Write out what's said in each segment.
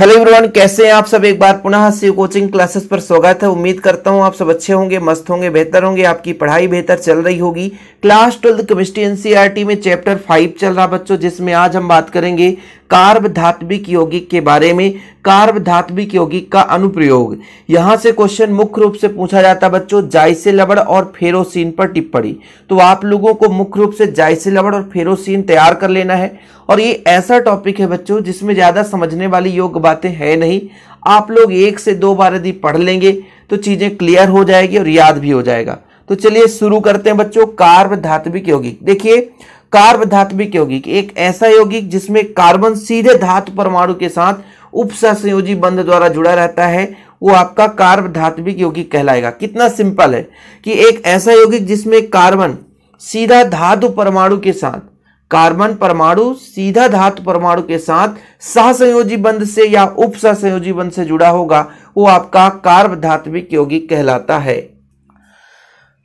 hello everyone कैसे हैं आप सब एक बार पुनः शिव कोचिंग क्लासेस पर स्वागत है उम्मीद करता हूं आप सब अच्छे होंगे मस्त होंगे बेहतर होंगे आपकी पढ़ाई बेहतर चल रही होगी क्लास ट्वेल्थ केमिस्ट्री एनसीईआरटी में चैप्टर फाइव चल रहा बच्चों जिसमें आज हम बात करेंगे कार्ब धात्विक यौगिक के बारे में कार्ब धात्विक यौगिक का अनुप्रयोग यहां से क्वेश्चन मुख्य रूप से पूछा जाता है बच्चों जायसे लबड़ और फेरोसिन पर टिप्पणी तो आप लोगों को मुख्य रूप से जायसे लबड़ और फेरोसिन तैयार कर लेना है और ये ऐसा टॉपिक है बच्चों जिसमें ज़्यादा समझने वाली योग्य बातें है नहीं आप लोग एक से दो बार यदि पढ़ लेंगे तो चीज़ें क्लियर हो जाएगी और याद भी हो जाएगा तो चलिए शुरू करते हैं बच्चों कार्ब धात्विक यौगिक देखिए कार्ब धात्विक यौगिक एक ऐसा यौगिक जिसमें कार्बन सीधे धातु परमाणु के साथ उपसहसंयोजी बंध द्वारा जुड़ा रहता है वो आपका कार्ब धात्विक यौगिक कहलाएगा कितना सिंपल है कि एक ऐसा यौगिक जिसमें कार्बन सीधा धातु परमाणु के साथ कार्बन परमाणु सीधा धातु परमाणु के साथ सहसंयोजी बंध से या संयोजी बंध से जुड़ा होगा वो आपका कार्ब धात्विक यौगिक कहलाता है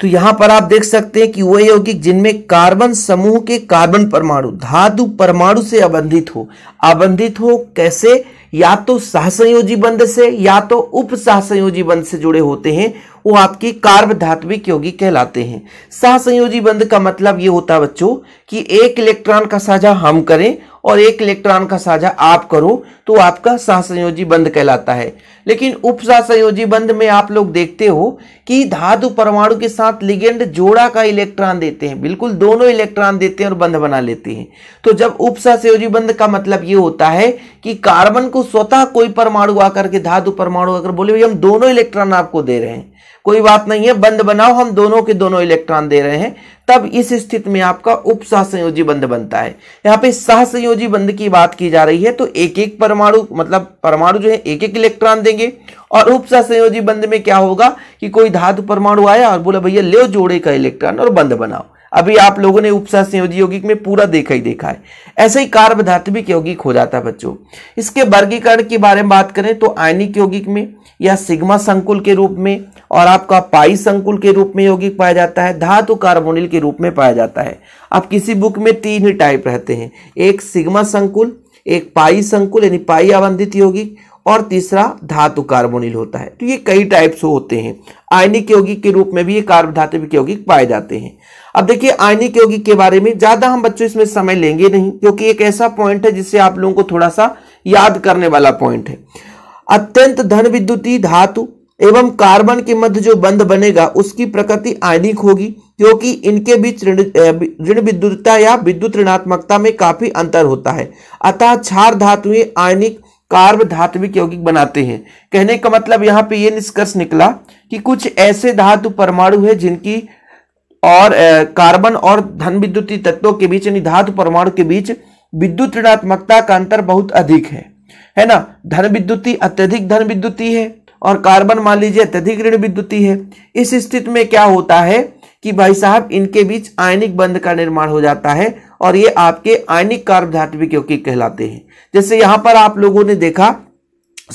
तो यहां पर आप देख सकते हैं कि वह यौगिक जिनमें कार्बन समूह के कार्बन परमाणु धातु परमाणु से आबंधित हो आबंधित हो कैसे या तो सहसंयोजी बंध से या तो उप सहसंयोजी बंध से जुड़े होते हैं वो आपकी कार्ब धात्विक यौगिक कहलाते हैं सहसंयोजी बंध का मतलब ये होता है बच्चों कि एक इलेक्ट्रॉन का साझा हम करें और एक इलेक्ट्रॉन का साझा आप करो तो आपका सहसंयोजी बंध कहलाता है लेकिन उप सहसंयोजी बंध में आप लोग देखते हो कि धातु परमाणु के साथ लिगेंड जोड़ा का इलेक्ट्रॉन देते हैं बिल्कुल दोनों इलेक्ट्रॉन देते हैं और बंध बना लेते हैं तो जब उप सहसंयोजी बंध का मतलब ये होता है कि कार्बन को स्वतः कोई परमाणु आकर के धातु परमाणु आकर बोले हम दोनों इलेक्ट्रॉन आपको दे रहे हैं कोई बात नहीं है बंद बनाओ हम दोनों के दोनों इलेक्ट्रॉन दे रहे हैं तब इस स्थिति में आपका उप सहसंयोजी बंध बनता है यहाँ पे सहसंयोजी बंध की बात की जा रही है तो एक एक परमाणु मतलब परमाणु जो है एक एक इलेक्ट्रॉन देंगे और उप सहसंयोजी बंध में क्या होगा कि कोई धातु परमाणु आया और बोला भैया ले जोड़े का इलेक्ट्रॉन और बंध बनाओ अभी आप लोगों ने उपसा संयोजी यौगिक में पूरा देखा ही देखा है ऐसे ही कार्य पदार्थ भी यौगिक हो जाता है बच्चों इसके वर्गीकरण के बारे में बात करें तो आयनिक यौगिक में या सिग्मा संकुल के रूप में और आपका पाई संकुल के रूप में यौगिक पाया जाता है धातु कार्बोनिल के रूप में पाया जाता है अब किसी बुक में तीन ही टाइप रहते हैं एक सिग्मा संकुल एक पाई संकुल यानी पाई आबंधित यौगिक और तीसरा धातु कार्बोनिल होता है तो ये कई टाइप्स होते हैं आयनिक यौगिक के रूप में भी ये कार्बधातु यौगिक पाए जाते हैं अब देखिए आयनिक यौगिक के बारे में ज्यादा हम बच्चों इसमें समय लेंगे नहीं क्योंकि एक ऐसा पॉइंट है जिससे आप लोगों को थोड़ा सा याद करने वाला पॉइंट है अत्यंत धन विद्युतीय धातु एवं कार्बन के मध्य जो बंध बनेगा उसकी प्रकृति आयनिक होगी क्योंकि इनके बीच ऋण ऋण विद्युतता या विद्युत ऋणात्मकता में काफी अंतर होता है अतः क्षार धातुएं आयनिक कार्ब धात्विक यौगिक बनाते हैं कहने का मतलब यहाँ पे ये निष्कर्ष निकला कि कुछ ऐसे धातु परमाणु है जिनकी और कार्बन और धन विद्युतीय तत्वों के बीच यानी धातु परमाणु के बीच विद्युत ऋणात्मकता का अंतर बहुत अधिक है है ना धन विद्युती अत्यधिक धन विद्युती है और कार्बन मान लीजिए अत्यधिक ऋण विद्युती है इस स्थिति में क्या होता है कि भाई साहब इनके बीच आयनिक बंध का निर्माण हो जाता है और ये आपके आयनिक कार्ब धात्विक यौगिक कहलाते हैं जैसे यहां पर आप लोगों ने देखा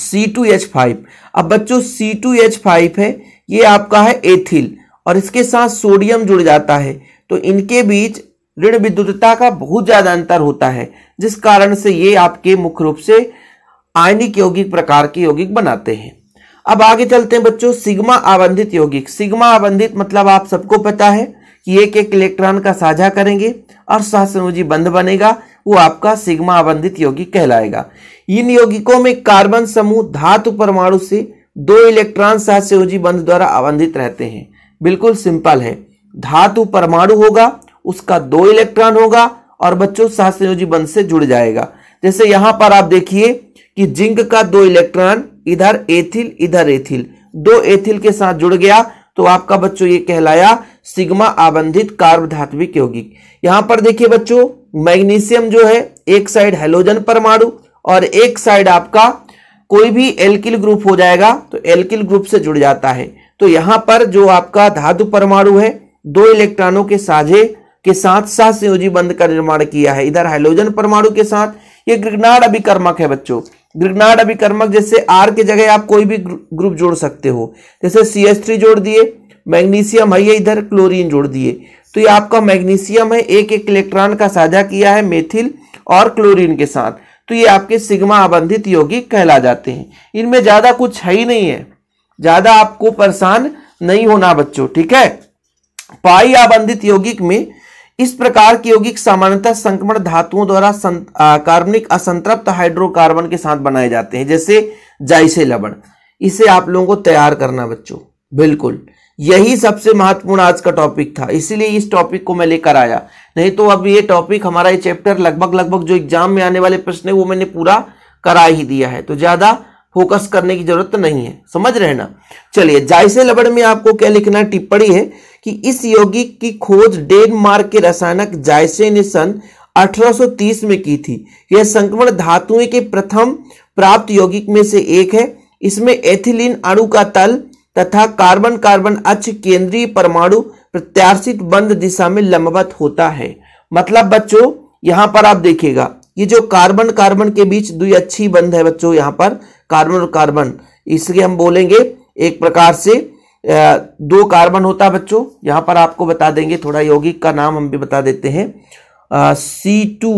सी टू एच फाइव अब बच्चों सी टू एच फाइव है ये आपका है एथिल और इसके साथ सोडियम जुड़ जाता है तो इनके बीच ऋण विद्युतता का बहुत ज़्यादा अंतर होता है जिस कारण से ये आपके मुख्य रूप से आयनिक यौगिक प्रकार के यौगिक बनाते हैं अब आगे चलते हैं बच्चों सिग्मा आबंधित यौगिक सिग्मा आबंधित मतलब आप सबको पता है कि एक एक इलेक्ट्रॉन का साझा करेंगे और सहसंयोजी बंध बनेगा वो आपका सिग्मा आबंधित यौगिक कहलाएगा इन यौगिकों में कार्बन समूह धातु परमाणु से दो इलेक्ट्रॉन सहसोजी बंध द्वारा आबंधित रहते हैं बिल्कुल सिंपल है धातु परमाणु होगा उसका दो इलेक्ट्रॉन होगा और बच्चों सात संयोजी बंध से जुड़ जाएगा जैसे यहां पर आप देखिए कि जिंक का दो इलेक्ट्रॉन इधर एथिल इधर एथिल दो एथिल के साथ जुड़ गया तो आपका बच्चों ये कहलाया सिग्मा आबंधित कार्ब धात्विक यौगिक यहां पर देखिए बच्चों मैग्नीशियम जो है एक साइड हेलोजन परमाणु और एक साइड आपका कोई भी एल्किल ग्रुप हो जाएगा तो एल्किल ग्रुप से जुड़ जाता है तो यहां पर जो आपका धातु परमाणु है दो इलेक्ट्रॉनों के साझे के साथ सह संयोजी बंध का निर्माण किया है इधर हाइड्रोजन परमाणु के साथ ये ग्रिगनाड अभिकर्मक है बच्चों ग्रिगनाड अभिकर्मक जैसे आर के जगह आप कोई भी ग्रुप जोड़ सकते हो जैसे सी एस थ्री जोड़ दिए मैग्नीशियम है ये इधर क्लोरीन जोड़ दिए तो ये आपका मैग्नीशियम है एक एक इलेक्ट्रॉन का साझा किया है मेथिल और क्लोरीन के साथ तो ये आपके सिग्मा आबंधित यौगिक कहला जाते हैं इनमें ज़्यादा कुछ है ही नहीं है ज्यादा आपको परेशान नहीं होना बच्चों ठीक है पाई आबंधित यौगिक में इस प्रकार की यौगिक सामान्यतः संक्रमण धातुओं द्वारा कार्बनिक असंतृप्त हाइड्रोकार्बन के साथ बनाए जाते हैं जैसे जायसे लवण इसे आप लोगों को तैयार करना बच्चों बिल्कुल यही सबसे महत्वपूर्ण आज का टॉपिक था इसीलिए इस टॉपिक को मैं लेकर आया नहीं तो अब ये टॉपिक हमारा ये चैप्टर लगभग लगभग जो एग्जाम में आने वाले प्रश्न है वो मैंने पूरा करा ही दिया है तो ज्यादा फोकस करने की जरूरत नहीं है समझ रहे ना चलिए जायसे लबड़ में आपको क्या लिखना टिप्पणी है कि इस यौगिक की खोज डेनमार्क के रसायनक जायसे ने सन 1830 में की थी यह संक्रमण धातुएं के प्रथम प्राप्त यौगिक में से एक है इसमें एथिलीन अणु का तल तथा कार्बन कार्बन अक्ष केंद्रीय परमाणु प्रत्याशित बंद दिशा में लंबवत होता है मतलब बच्चों यहां पर आप देखिएगा ये जो कार्बन कार्बन के बीच दुई अच्छी बंध है बच्चों यहां पर कार्बन और कार्बन इसलिए हम बोलेंगे एक प्रकार से दो कार्बन होता है बच्चों यहां पर आपको बता देंगे थोड़ा यौगिक का नाम हम भी बता देते हैं सी टू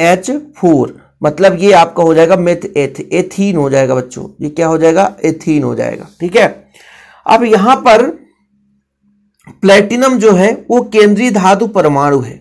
एच फोर मतलब ये आपका हो जाएगा मेथ एथ एथीन हो जाएगा बच्चों ये क्या हो जाएगा एथीन हो जाएगा ठीक है अब यहां पर प्लेटिनम जो है वो केंद्रीय धातु परमाणु है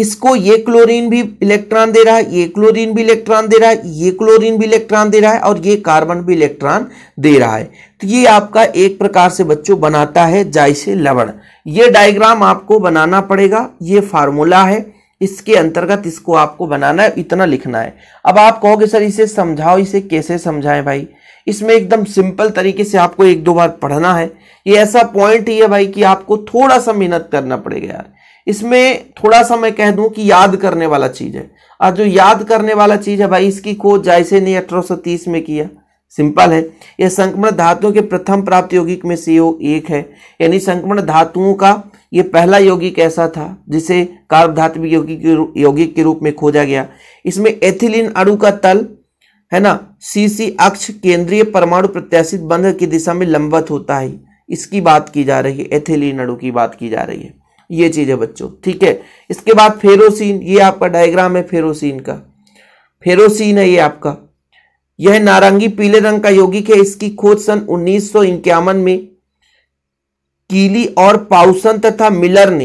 इसको ये क्लोरीन भी इलेक्ट्रॉन दे रहा है ये क्लोरीन भी इलेक्ट्रॉन दे रहा है ये क्लोरीन भी इलेक्ट्रॉन दे रहा है और ये कार्बन भी इलेक्ट्रॉन दे रहा है तो ये आपका एक प्रकार से बच्चों बनाता है जायसे लवण ये डायग्राम आपको बनाना पड़ेगा ये फार्मूला है इसके अंतर्गत इसको आपको बनाना है इतना लिखना है अब आप कहोगे सर इसे समझाओ इसे कैसे समझाएं भाई इसमें एकदम सिंपल तरीके से आपको एक दो बार पढ़ना है ये ऐसा पॉइंट ही है भाई कि आपको थोड़ा सा मेहनत करना पड़ेगा यार इसमें थोड़ा सा मैं कह दूं कि याद करने वाला चीज़ है और जो याद करने वाला चीज़ है भाई इसकी खोज जायसे ने अठारह में किया सिंपल है यह संक्रमण धातुओं के प्रथम प्राप्त यौगिक में से एक है यानी संक्रमण धातुओं का यह पहला यौगिक ऐसा था जिसे कार्बधात्विक यौगिक यौगिक के रूप में खोजा गया इसमें एथिलीन अणु का तल है ना सी सी अक्ष केंद्रीय परमाणु प्रत्याशित बंध की दिशा में लंबवत होता है इसकी बात की जा रही है एथिलीन अणु की बात की जा रही है ये चीज है बच्चों ठीक है इसके बाद फेरोसिन ये आपका डायग्राम है फेरोसिन का फेरोसिन है ये आपका यह नारंगी पीले रंग का यौगिक है इसकी खोज सन उन्नीस में कीली और पाउसन तथा मिलर ने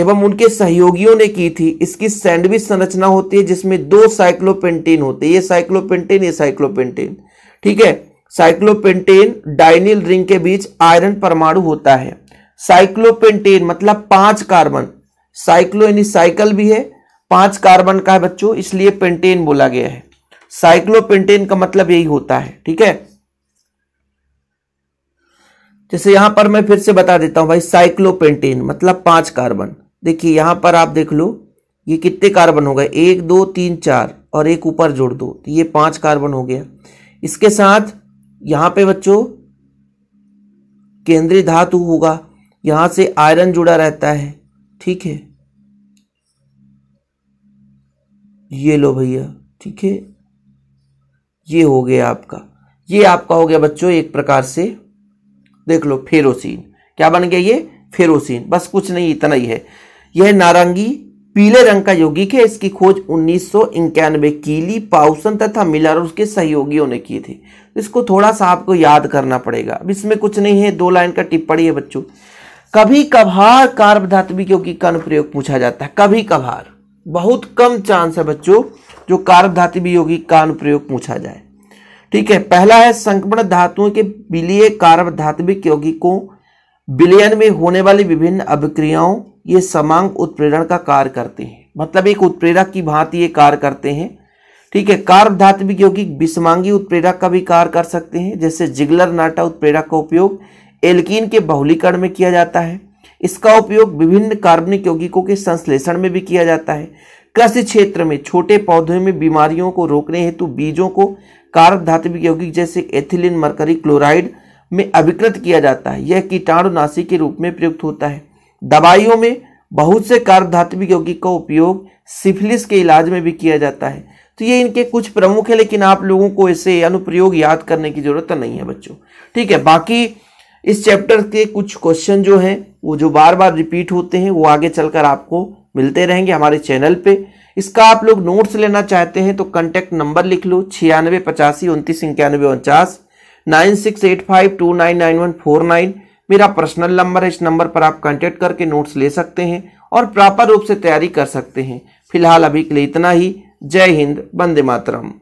एवं उनके सहयोगियों ने की थी इसकी सैंडविच संरचना होती है जिसमें दो साइक्लोपेंटेन होते हैं ये साइक्लोपेंटेन ये साइक्लोपेंटेन ठीक है साइक्लोपेंटेन डाइनिल रिंग के बीच आयरन परमाणु होता है साइक्लोपेंटेन मतलब पांच कार्बन साइक्लो यानी साइकिल भी है पांच कार्बन का है बच्चों इसलिए पेंटेन बोला गया है साइक्लोपेंटेन का मतलब यही होता है ठीक है जैसे यहां पर मैं फिर से बता देता हूं भाई साइक्लोपेंटेन मतलब पांच कार्बन देखिए यहां पर आप देख लो ये कितने कार्बन हो गए एक दो तीन चार और एक ऊपर जोड़ दो तो ये पांच कार्बन हो गया इसके साथ यहां पे बच्चों केंद्रीय धातु होगा यहां से आयरन जुड़ा रहता है ठीक है ये लो भैया ठीक है ये हो गया आपका ये आपका हो गया बच्चों एक प्रकार से देख लो फेरोसिन क्या बन गया ये फेरोसिन बस कुछ नहीं इतना ही है यह नारंगी पीले रंग का यौगिक है इसकी खोज उन्नीस सौ कीली पाउसन तथा मिलर उसके सहयोगियों ने की थी इसको थोड़ा सा आपको याद करना पड़ेगा अब इसमें कुछ नहीं है दो लाइन का टिप्पणी है बच्चों कभी कभार कार्बधात्विकों की कर्ण प्रयोग पूछा जाता है कभी कभार बहुत कम चांस है बच्चों जो कार्ब धातु यौगिक का अनुप्रयोग पूछा जाए ठीक है पहला है संक्रमण धातुओं के विलीय कार्ब धात्विक यौगिकों विलयन में होने वाली विभिन्न अभिक्रियाओं ये समांग उत्प्रेरण का कार्य करते हैं मतलब एक उत्प्रेरक की भांति ये कार्य करते हैं ठीक है कार्ब धात्विक यौगिक विषमांगी उत्प्रेरक का भी कार्य कर सकते हैं जैसे जिगलर नाटा उत्प्रेरक का उपयोग एल्किन के बहुलीकरण में किया जाता है इसका उपयोग विभिन्न कार्बनिक यौगिकों के संश्लेषण में भी किया जाता है कृषि क्षेत्र में छोटे पौधों में बीमारियों को रोकने हेतु बीजों को कारक धात्विक यौगिक जैसे एथिलीन मरकरी क्लोराइड में अभिकृत किया जाता है यह कीटाणुनाशी के रूप में प्रयुक्त होता है दवाइयों में बहुत से कारक धात्विक यौगिक का उपयोग सिफिलिस के इलाज में भी किया जाता है तो ये इनके कुछ प्रमुख है लेकिन आप लोगों को इसे अनुप्रयोग याद करने की जरूरत नहीं है बच्चों ठीक है बाकी इस चैप्टर के कुछ क्वेश्चन जो हैं वो जो बार बार रिपीट होते हैं वो आगे चलकर आपको मिलते रहेंगे हमारे चैनल पे इसका आप लोग नोट्स लेना चाहते हैं तो कॉन्टैक्ट नंबर लिख लो छियानवे पचासी उनतीस इक्यानवे उनचास nine six eight five two nine nine one four nine मेरा पर्सनल नंबर है इस नंबर पर आप कॉन्टैक्ट करके नोट्स ले सकते हैं और प्रॉपर रूप से तैयारी कर सकते हैं फिलहाल अभी के लिए इतना ही जय हिंद वंदे मातरम